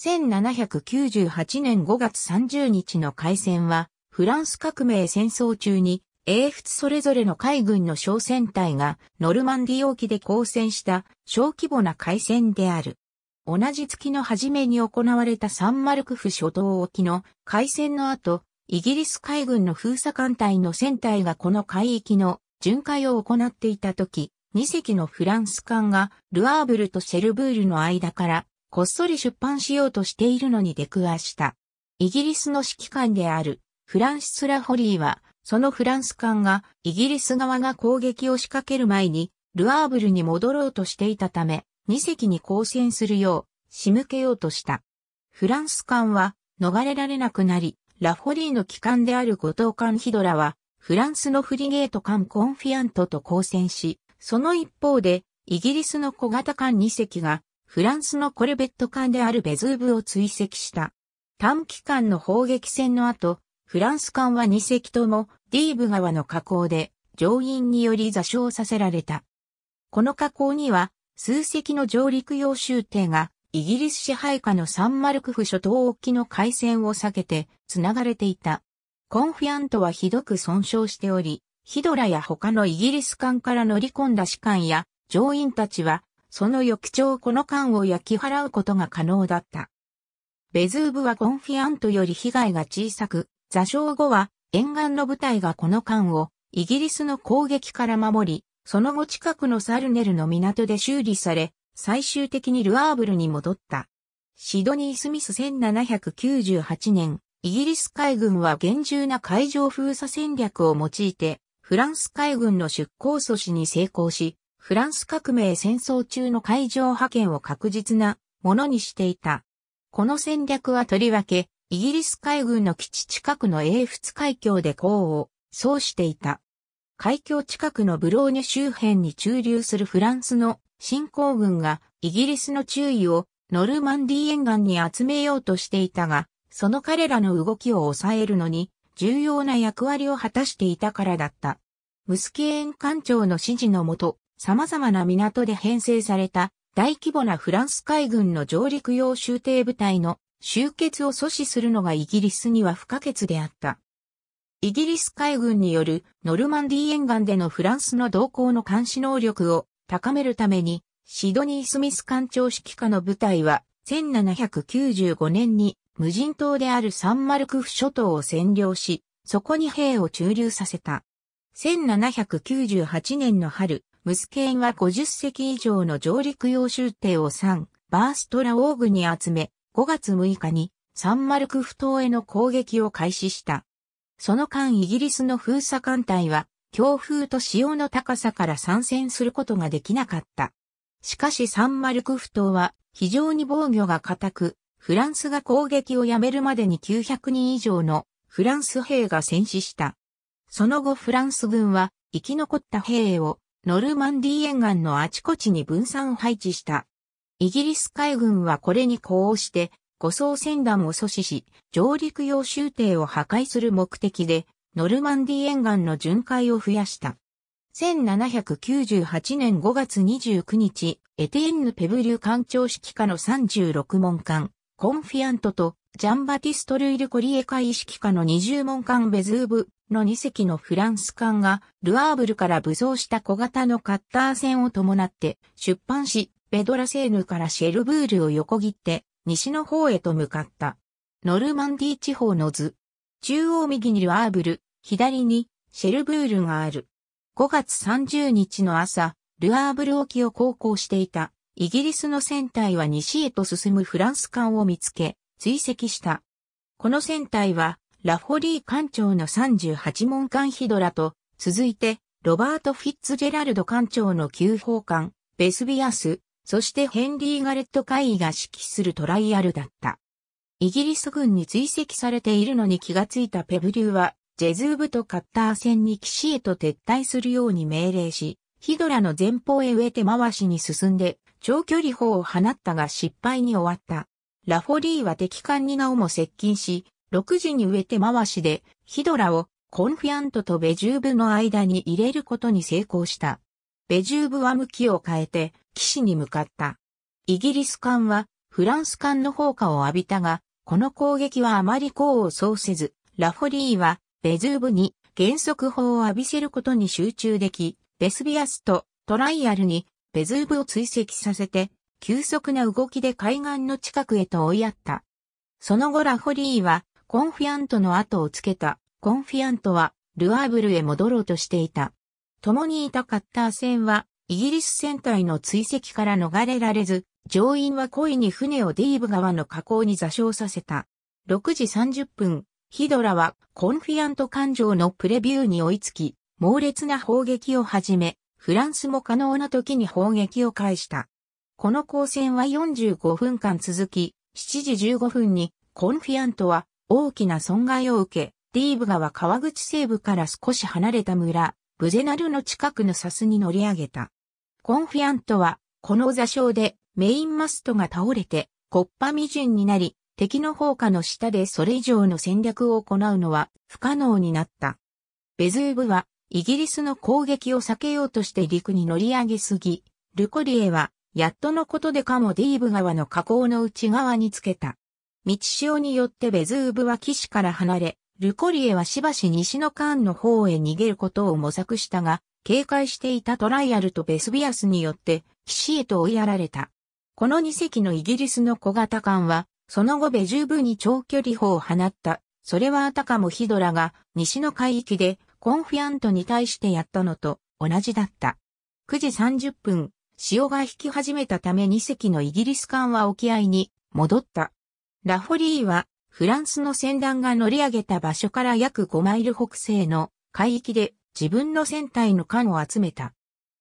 1798年5月30日の海戦は、フランス革命戦争中に、英仏それぞれの海軍の小戦隊がノルマンディ沖で交戦した小規模な海戦である。同じ月の初めに行われたサンマルクフ諸島沖の海戦の後、イギリス海軍の封鎖艦隊の船隊がこの海域の巡回を行っていた時、2隻のフランス艦がルアーブルとシェルブールの間からこっそり出版しようとしているのに出くわした。イギリスの指揮官であるフランシス・ラホリーは、そのフランス艦がイギリス側が攻撃を仕掛ける前にルアーブルに戻ろうとしていたため、2隻に交戦するよう仕向けようとした。フランス艦は逃れられなくなり、ラフォリーの機関である後藤艦ヒドラは、フランスのフリゲート艦コンフィアントと交戦し、その一方で、イギリスの小型艦2隻がフランスのコルベット艦であるベズーブを追跡した。短期間の砲撃戦の後、フランス艦は2隻ともディーブ川の河口で乗員により座礁させられた。この河口には数隻の上陸用舟艇がイギリス支配下のサンマルクフ諸島沖の海戦を避けて繋がれていた。コンフィアントはひどく損傷しており、ヒドラや他のイギリス艦から乗り込んだ士官や乗員たちはその翌朝この間を焼き払うことが可能だった。ベズーブはコンフィアントより被害が小さく、座礁後は沿岸の部隊がこの間をイギリスの攻撃から守り、その後近くのサルネルの港で修理され、最終的にルアーブルに戻った。シドニー・スミス1798年、イギリス海軍は厳重な海上封鎖戦略を用いて、フランス海軍の出港阻止に成功し、フランス革命戦争中の海上派遣を確実なものにしていた。この戦略はとりわけ、イギリス海軍の基地近くの英仏海峡で功を奏していた。海峡近くのブローニュ周辺に駐留するフランスの侵攻軍がイギリスの注意をノルマンディ沿岸に集めようとしていたが、その彼らの動きを抑えるのに重要な役割を果たしていたからだった。ムスケーン艦長の指示のもと、様々な港で編成された大規模なフランス海軍の上陸用集艇部隊の集結を阻止するのがイギリスには不可欠であった。イギリス海軍によるノルマンディ沿岸でのフランスの動向の監視能力を高めるために、シドニー・スミス艦長指揮下の部隊は、1795年に無人島であるサンマルクフ諸島を占領し、そこに兵を駐留させた。1798年の春、ムスケインは50隻以上の上陸用集艇を3、バーストラオーグに集め、5月6日にサンマルクフ島への攻撃を開始した。その間イギリスの封鎖艦隊は、強風と潮の高さから参戦することができなかった。しかしサンマルクフ島は非常に防御が固く、フランスが攻撃をやめるまでに900人以上のフランス兵が戦死した。その後フランス軍は生き残った兵をノルマンディ沿岸のあちこちに分散配置した。イギリス海軍はこれに呼応して、護送船団を阻止し、上陸用集艇を破壊する目的で、ノルマンディ沿岸の巡回を増やした。1798年5月29日、エテエンヌ・ペブリュー艦長指揮下の36門艦、コンフィアントと、ジャンバティスト・ルイル・コリエ海指揮下の20門艦ベズーブの2隻のフランス艦がルアーブルから武装した小型のカッター船を伴って出版し、ベドラセーヌからシェルブールを横切って西の方へと向かった。ノルマンディ地方の図。中央右にルアーブル、左にシェルブールがある。5月30日の朝、ルアーブル沖を航行していたイギリスの船体は西へと進むフランス艦を見つけ、追跡した。この船体はラフォリー艦長の38門艦ヒドラと、続いて、ロバート・フィッツジェラルド艦長の旧砲艦、ベスビアス、そしてヘンリー・ガレット会議が指揮するトライアルだった。イギリス軍に追跡されているのに気がついたペブリューは、ジェズーブとカッター戦に岸へと撤退するように命令し、ヒドラの前方へ植えて回しに進んで、長距離砲を放ったが失敗に終わった。ラフォリーは敵艦になおも接近し、6時に植えて回しで、ヒドラをコンフィアントとベジューブの間に入れることに成功した。ベジューブは向きを変えて、騎士に向かった。イギリス艦は、フランス艦の砲火を浴びたが、この攻撃はあまり功を奏せず、ラフォリーは、ベズーブに原則砲を浴びせることに集中でき、ベスビアスとトライアルにベズーブを追跡させて、急速な動きで海岸の近くへと追いやった。その後ラフォリーは、コンフィアントの後をつけた、コンフィアントは、ルアーブルへ戻ろうとしていた。共にいたカッター船は、イギリス船隊の追跡から逃れられず、乗員は故意に船をディーブ川の河口に座礁させた。6時30分、ヒドラはコンフィアント艦上のプレビューに追いつき、猛烈な砲撃を始め、フランスも可能な時に砲撃を返した。この交戦は45分間続き、7時15分にコンフィアントは大きな損害を受け、ディーブ川川口西部から少し離れた村、ブゼナルの近くのサスに乗り上げた。コンフィアントは、この座礁でメインマストが倒れて、コッパ未順になり、敵の砲火の下でそれ以上の戦略を行うのは不可能になった。ベズーブは、イギリスの攻撃を避けようとして陸に乗り上げすぎ、ルコリエは、やっとのことでかもディーブ川の河口の内側につけた。道潮によってベズーブは岸から離れ、ルコリエはしばし西のカーンの方へ逃げることを模索したが、警戒していたトライアルとベスビアスによって岸へと追いやられた。この2隻のイギリスの小型艦は、その後ベジューブに長距離砲を放った。それはあたかもヒドラが西の海域でコンフィアントに対してやったのと同じだった。9時30分、潮が引き始めたため2隻のイギリス艦は沖合に戻った。ラフォリーは、フランスの船団が乗り上げた場所から約5マイル北西の海域で自分の船体の艦を集めた。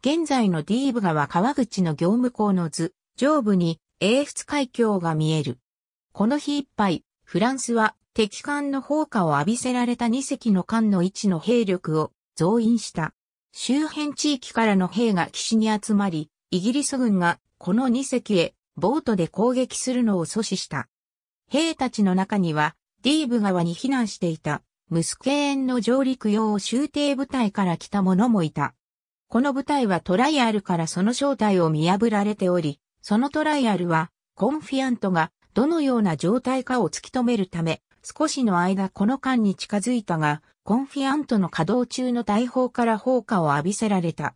現在のディーブ川川口の業務港の図、上部に英仏海峡が見える。この日いっぱい、フランスは敵艦の砲火を浴びせられた2隻の艦の位置の兵力を増員した。周辺地域からの兵が岸に集まり、イギリス軍がこの2隻へボートで攻撃するのを阻止した。兵たちの中には、ディーブ川に避難していた、ムスケーンの上陸用終艇部隊から来た者もいた。この部隊はトライアルからその正体を見破られており、そのトライアルは、コンフィアントがどのような状態かを突き止めるため、少しの間この間に近づいたが、コンフィアントの稼働中の大砲から砲火を浴びせられた。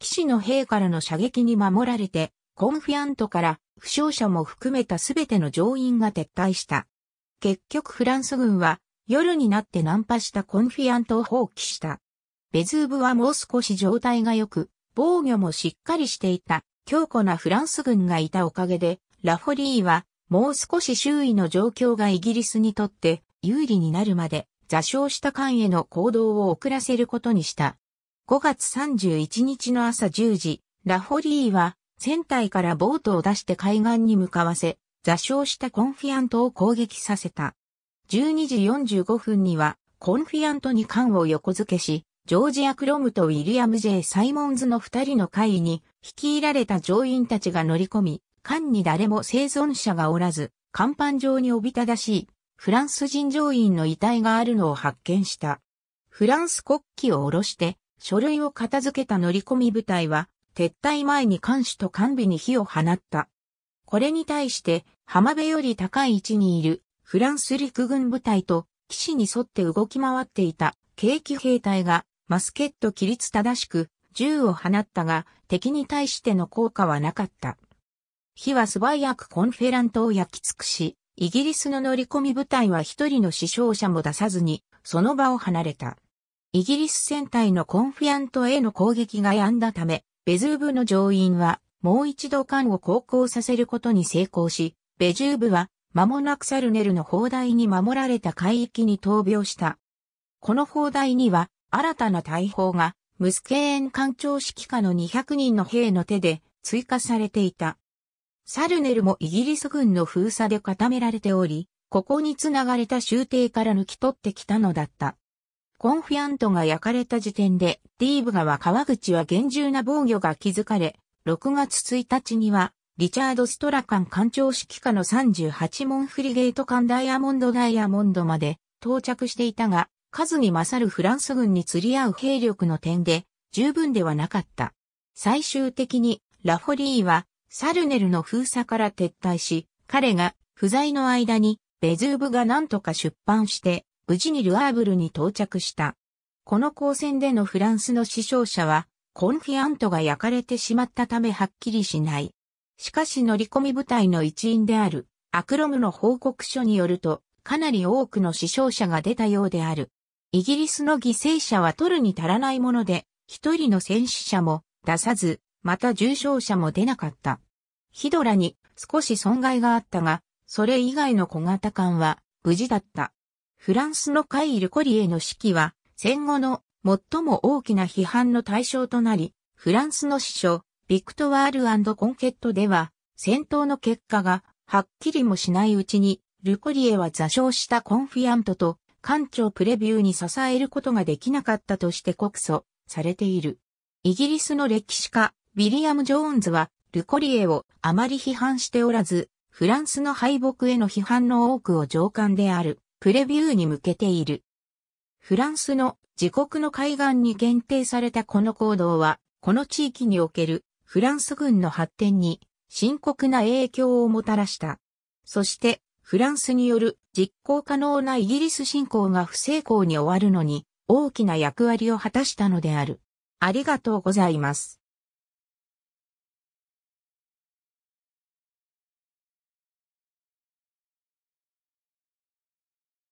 騎士の兵からの射撃に守られて、コンフィアントから負傷者も含めた全ての乗員が撤退した。結局フランス軍は夜になって難破したコンフィアントを放棄した。ベズーブはもう少し状態が良く、防御もしっかりしていた強固なフランス軍がいたおかげで、ラフォリーはもう少し周囲の状況がイギリスにとって有利になるまで座礁した艦への行動を遅らせることにした。5月31日の朝10時、ラフォリーは船体からボートを出して海岸に向かわせ、座礁したコンフィアントを攻撃させた。12時45分には、コンフィアントに艦を横付けし、ジョージア・クロムとウィリアム・ジェイ・サイモンズの二人の会に、率いられた乗員たちが乗り込み、艦に誰も生存者がおらず、甲板上におびただしい、フランス人乗員の遺体があるのを発見した。フランス国旗を下ろして、書類を片付けた乗み部隊は、撤退前に艦首と艦尾に火を放った。これに対して浜辺より高い位置にいるフランス陸軍部隊と岸に沿って動き回っていた軽機兵隊がマスケット規律正しく銃を放ったが敵に対しての効果はなかった。火は素早くコンフェラントを焼き尽くし、イギリスの乗り込み部隊は一人の死傷者も出さずに、その場を離れた。イギリス戦隊のコンフィアントへの攻撃が止んだため、ベズーブの上院は、もう一度艦を航行させることに成功し、ベジューブは、間もなくサルネルの砲台に守られた海域に闘病した。この砲台には、新たな大砲が、ムスケーン艦長指揮下の200人の兵の手で追加されていた。サルネルもイギリス軍の封鎖で固められており、ここに繋がれた終艇から抜き取ってきたのだった。コンフィアントが焼かれた時点で、ディーブ川川口は厳重な防御が築かれ、6月1日には、リチャード・ストラカン艦長指揮下の38門フリゲート艦ダイヤモンドダイヤモンドまで到着していたが、数に勝るフランス軍に釣り合う兵力の点で、十分ではなかった。最終的に、ラフォリーは、サルネルの封鎖から撤退し、彼が不在の間にベズーブが何とか出版して無事にルアーブルに到着した。この交戦でのフランスの死傷者は、コンフィアントが焼かれてしまったためはっきりしない。しかし乗り込み部隊の一員である、アクロムの報告書によると、かなり多くの死傷者が出たようである。イギリスの犠牲者は取るに足らないもので、一人の戦死者も出さず、また重傷者も出なかった。ヒドラに少し損害があったが、それ以外の小型艦は無事だった。フランスのカイ・ルコリエの指揮は、戦後の最も大きな批判の対象となり、フランスの師匠、ビクトワールコンケットでは、戦闘の結果がはっきりもしないうちに、ルコリエは座礁したコンフィアントと、艦長プレビューに支えることができなかったとして告訴されている。イギリスの歴史家、ウィリアム・ジョーンズは、ルコリエをあまり批判しておらず、フランスの敗北への批判の多くを上官である。プレビューに向けている。フランスの自国の海岸に限定されたこの行動は、この地域におけるフランス軍の発展に深刻な影響をもたらした。そして、フランスによる実行可能なイギリス侵攻が不成功に終わるのに大きな役割を果たしたのである。ありがとうございます。